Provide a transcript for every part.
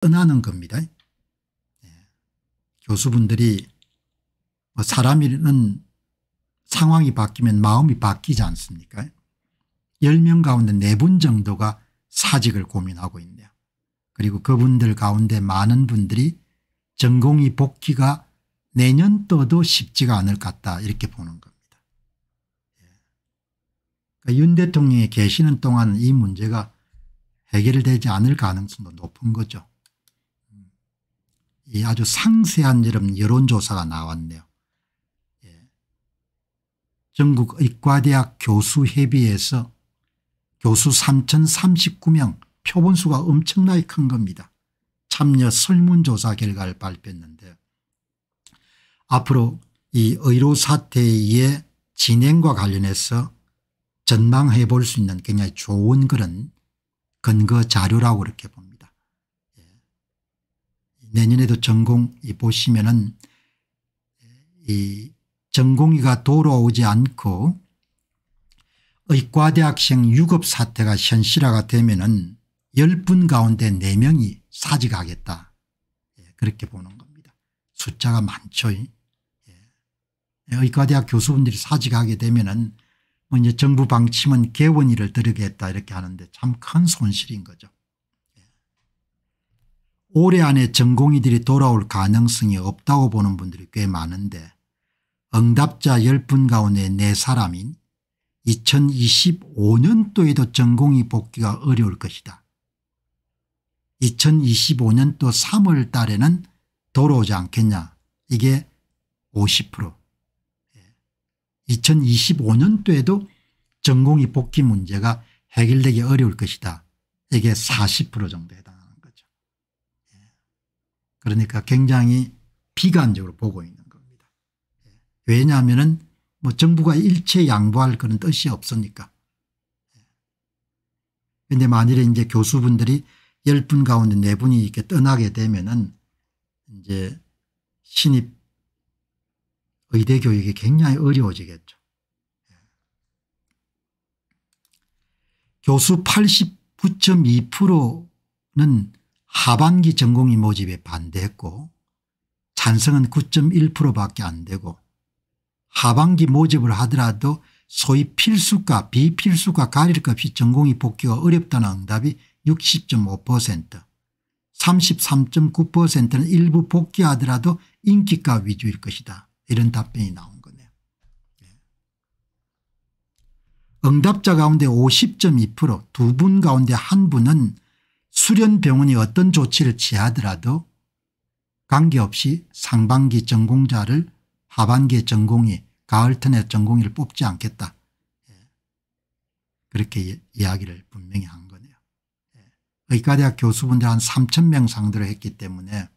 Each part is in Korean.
떠나는 겁니다. 예. 교수분들이 뭐 사람은 상황이 바뀌면 마음이 바뀌지 않습니까 10명 가운데 4분 정도가 사직을 고민하고 있네요. 그리고 그분들 가운데 많은 분들이 전공이 복귀가 내년 떠도 쉽지가 않을 것 같다 이렇게 보는 겁니다. 예. 그러니까 윤 대통령이 계시는 동안 이 문제가 해결되지 않을 가능성도 높은 거죠. 이 아주 상세한 여름 여론조사가 나왔네요. 예. 전국 의과대학 교수회비에서 교수 3,039명 표본수가 엄청나게 큰 겁니다. 참여 설문조사 결과를 발표했는데 앞으로 이 의료 사태의 진행과 관련해서 전망해 볼 수 있는 굉장히 좋은 그런 근거 자료라고 이렇게 봅니다. 내년에도 전공 이 보시면은 이 전공의가 돌아오지 않고 의과대학생 유급 사태가 현실화가 되면은 10분 가운데 4명이 사직하겠다. 예, 그렇게 보는 겁니다. 숫자가 많죠. 예. 예, 의과대학 교수분들이 사직하게 되면은 뭐 이제 정부 방침은 개원이를 들이겠다 이렇게 하는데 참 큰 손실인 거죠. 올해 안에 전공의들이 돌아올 가능성이 없다고 보는 분들이 꽤 많은데 응답자 10분 가운데 4사람인 2025년도에도 전공의 복귀가 어려울 것이다. 2025년도 3월 달에는 돌아오지 않겠냐 이게 50% 2025년도에도 예. 전공의 복귀 문제가 해결되기 어려울 것이다. 이게 40% 정도에 해당 그러니까 굉장히 비관적으로 보고 있는 겁니다. 예. 왜냐하면 뭐 정부가 일체 양보할 그런 뜻이 없으니까. 그런데 예. 만일에 이제 교수분들이 10분 가운데 4분이 이렇게 떠나게 되면은 이제 신입 의대 교육이 굉장히 어려워지겠죠. 예. 교수 89.2%는 하반기 전공의 모집에 반대했고 찬성은 9.1%밖에 안 되고 하반기 모집을 하더라도 소위 필수과 비필수과 가릴 것이 전공이 복귀가 어렵다는 응답이 60.5% 33.9%는 일부 복귀하더라도 인기과 위주일 것이다. 이런 답변이 나온 거네요. 예. 응답자 가운데 50.2%두 분 가운데 한 분은 수련병원이 어떤 조치를 취하더라도 관계없이 상반기 전공자를 하반기의 전공이 가을턴의 전공이를 뽑지 않겠다. 예. 그렇게 이야기를 분명히 한 거네요. 예. 의과대학 교수분들 한 3천 명 상대로 했기 때문에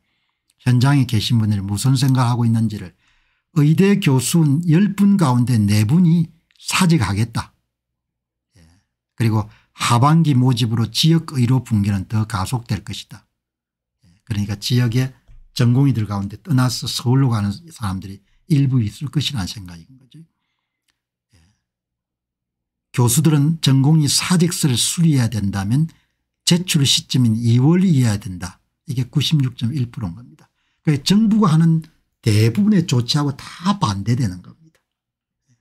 현장에 계신 분들이 무슨 생각하고 있는지를 의대 교수 10분 가운데 4분이 사직하겠다. 예. 그리고 하반기 모집으로 지역의료 붕괴는 더 가속될 것이다. 그러니까 지역의 전공의들 가운데 떠나서 서울로 가는 사람들이 일부 있을 것이라는 생각인 거죠. 예. 교수들은 전공이 사직서를 수리해야 된다면 제출 시점인 2월 이해야 된다. 이게 96.1%인 겁니다. 그러니까 정부가 하는 대부분의 조치하고 다 반대되는 겁니다. 예.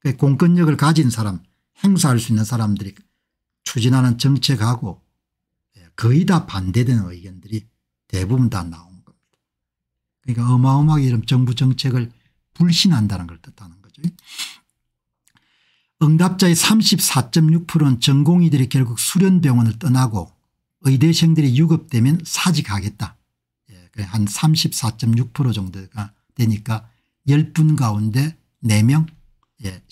그러니까 공권력을 가진 사람 행사할 수 있는 사람들이 추진하는 정책하고 예, 거의 다 반대되는 의견들이 대부분 다 나온 겁니다. 그러니까 어마어마하게 이런 정부 정책을 불신한다는 걸 뜻하는 거죠. 응답자의 34.6%는 전공의들이 결국 수련병원을 떠나고 의대생들이 유급되면 사직하겠다. 예, 그 한34.6% 정도가 되니까 10분 가운데 4명, 3명 예,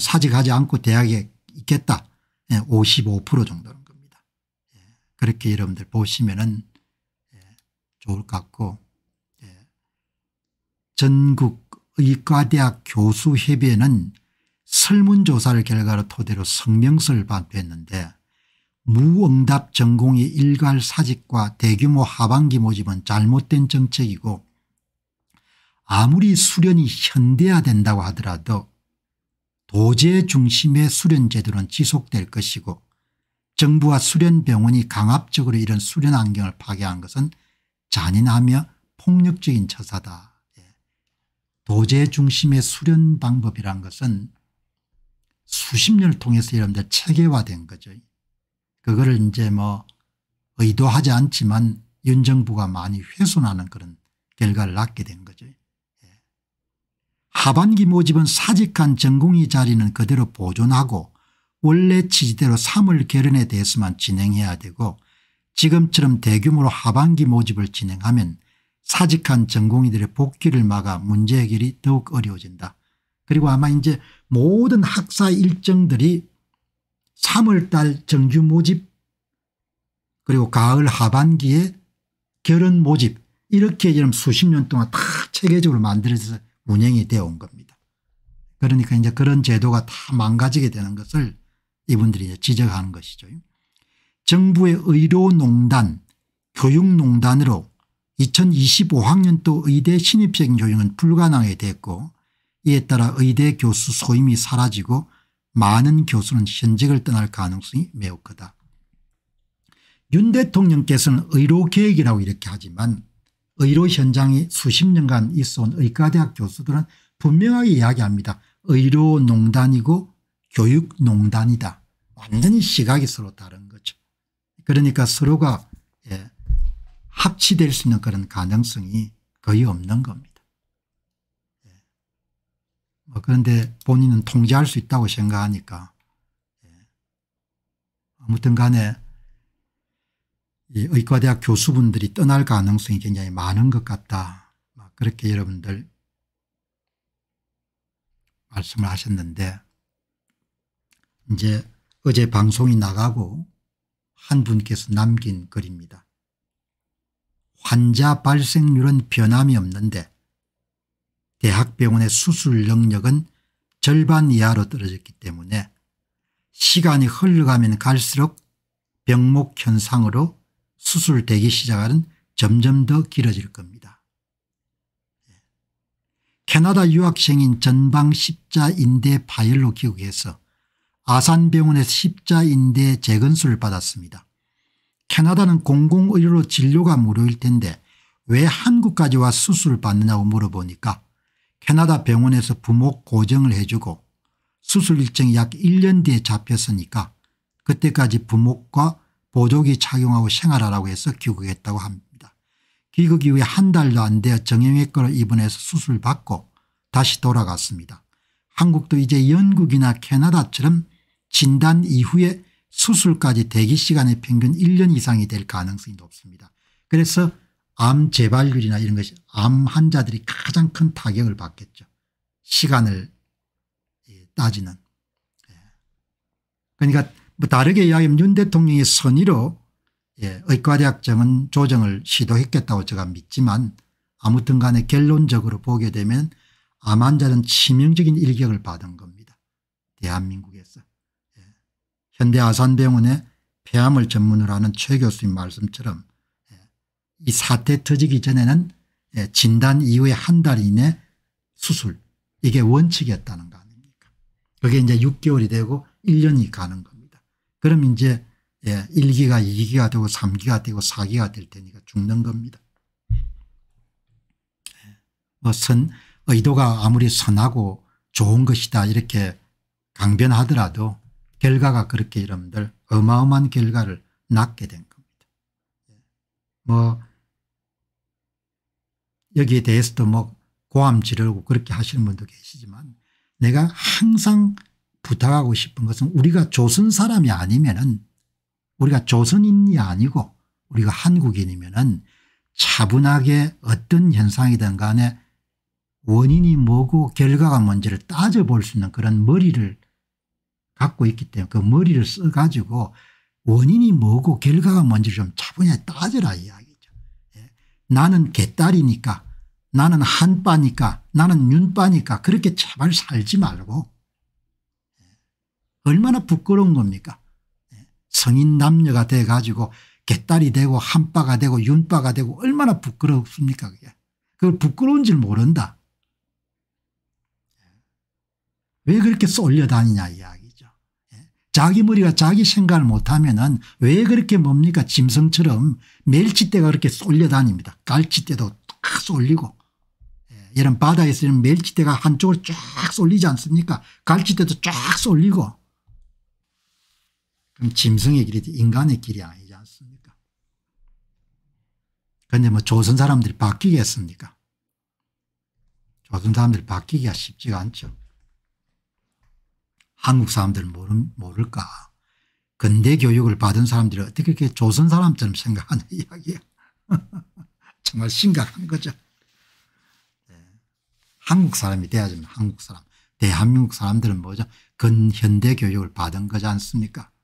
사직하지 않고 대학에 있겠다. 55% 예, 정도는 겁니다. 예, 그렇게 여러분들 보시면은 예, 좋을 것 같고 전국 의과대학 교수협의회는 설문조사를 결과로 토대로 성명서를 발표했는데 무응답 전공의 일괄 사직과 대규모 하반기 모집은 잘못된 정책이고 아무리 수련이 현대화된다고 하더라도 보제 중심의 수련 제도는 지속될 것이고 정부와 수련병원이 강압적으로 이런 수련 환경을 파괴한 것은 잔인하며 폭력적인 처사다. 예. 도제 중심의 수련 방법이란 것은 수십 년을 통해서 여러분들 체계화된 거죠. 그거를 이제 뭐 의도하지 않지만 윤 정부가 많이 훼손하는 그런 결과를 낳게 된 거죠. 하반기 모집은 사직한 전공의 자리는 그대로 보존하고 원래 취지대로 3월 결연에 대해서만 진행해야 되고 지금처럼 대규모로 하반기 모집을 진행하면 사직한 전공의들의 복귀를 막아 문제 해결이 더욱 어려워진다. 그리고 아마 이제 모든 학사 일정들이 3월달 정규 모집 그리고 가을 하반기에 결혼 모집 이렇게 지금 수십 년 동안 다 체계적으로 만들어져서 운영이 되어 온 겁니다. 그러니까 이제 그런 제도가 다 망가지게 되는 것을 이분들이 이제 지적하는 것이죠. 정부의 의료농단 교육농단으로 2025학년도 의대 신입생 교육은 불가능하게 됐고 이에 따라 의대 교수 소임이 사라지고 많은 교수는 현직을 떠날 가능성이 매우 크다. 윤 대통령께서는 의료계획이라고 이렇게 하지만 의료 현장에 수십 년간 있어온 의과대학 교수들은 분명하게 이야기합니다. 의료농단이고 교육농단이다. 완전히 시각이 서로 다른 거죠. 그러니까 서로가 예, 합치될 수 있는 그런 가능성이 거의 없는 겁니다. 예. 뭐 그런데 본인은 통제할 수 있다고 생각하니까 예. 아무튼 간에 이 의과대학 교수분들이 떠날 가능성이 굉장히 많은 것 같다. 그렇게 여러분들 말씀을 하셨는데 이제 어제 방송이 나가고 한 분께서 남긴 글입니다. 환자 발생률은 변함이 없는데 대학병원의 수술 능력은 절반 이하로 떨어졌기 때문에 시간이 흘러가면 갈수록 병목 현상으로 수술되기 시작하는 점점 더 길어질 겁니다. 캐나다 유학생인 전방 십자인대 파열로 기국해서 아산병원에서 십자인대 재건수를 받았습니다. 캐나다는 공공의료로 진료가 무료일 텐데 왜 한국까지 와 수술을 받느냐고 물어보니까 캐나다 병원에서 부목 고정을 해주고 수술 일정이 약 1년 뒤에 잡혔으니까 그때까지 부목과 보조기 착용하고 생활하라고 해서 귀국했다고 합니다. 귀국 이후에 한 달도 안 되어 정형외과로 입원해서 수술 받고 다시 돌아갔습니다. 한국도 이제 영국이나 캐나다처럼 진단 이후에 수술까지 대기 시간의 평균 1년 이상이 될 가능성이 높습니다. 그래서 암 재발률이나 이런 것이 암 환자들이 가장 큰 타격을 받겠죠. 시간을 예, 따지는. 예. 그러니까 뭐 다르게 이야기하면 윤 대통령의 선의로 예, 의과대학장은 조정을 시도했겠다고 제가 믿지만 아무튼 간에 결론적으로 보게 되면 암 환자는 치명적인 일격을 받은 겁니다. 대한민국에서. 예. 현대 아산병원의 폐암을 전문으로 하는 최 교수님 말씀처럼 예. 이 사태 터지기 전에는 예. 진단 이후에 한 달 이내 수술 이게 원칙이었다는 거 아닙니까 그게 이제 6개월이 되고 1년이 가는 겁니다. 그럼 이제 예, 1기가 2기가 되고 3기가 되고 4기가 될 테니까 죽는 겁니다. 예. 뭐 선, 의도가 아무리 선하고 좋은 것이다 이렇게 강변하더라도 결과가 그렇게 여러분들 어마어마한 결과를 낳게 된 겁니다. 예. 뭐 여기에 대해서도 뭐 고함 지르고 그렇게 하시는 분도 계시지만 내가 항상 부탁하고 싶은 것은 우리가 조선 사람이 아니면은 우리가 조선인이 아니고 우리가 한국인이면은 차분하게 어떤 현상이든 간에 원인이 뭐고 결과가 뭔지를 따져볼 수 있는 그런 머리를 갖고 있기 때문에 그 머리를 써가지고 원인이 뭐고 결과가 뭔지를 좀 차분히 따져라 이야기죠. 예. 나는 개딸이니까 나는 한빠니까 나는 윤빠니까 그렇게 제발 살지 말고 얼마나 부끄러운 겁니까 예, 성인 남녀가 돼 가지고 개딸이 되고 한빠가 되고 윤빠가 되고 얼마나 부끄럽습니까 그게 그걸 부끄러운 줄 모른다 예. 왜 그렇게 쏠려다니냐 이야기죠 예, 자기 머리가 자기 생각을 못하면 은왜 그렇게 뭡니까 짐승처럼 멸치떼가 그렇게 쏠려다닙니다 갈치떼도 딱 쏠리고 이런 바다에서 이런 멸치떼가 한쪽으쫙 쏠리지 않습니까 갈치떼도 쫙 쏠리고 그럼 음, 짐승의 길이지 인간의 길이 아니지 않습니까? 근데 뭐 조선 사람들이 바뀌겠습니까? 조선 사람들이 바뀌기가 쉽지가 않죠. 한국 사람들 모름, 모를까? 근대 교육을 받은 사람들이 어떻게 이렇게 조선 사람처럼 생각하는 이야기야. 정말 심각한 거죠. 네. 한국 사람이 돼야지 뭐 한국 사람. 대한민국 사람들은 뭐죠? 근현대 교육을 받은 거지 않습니까?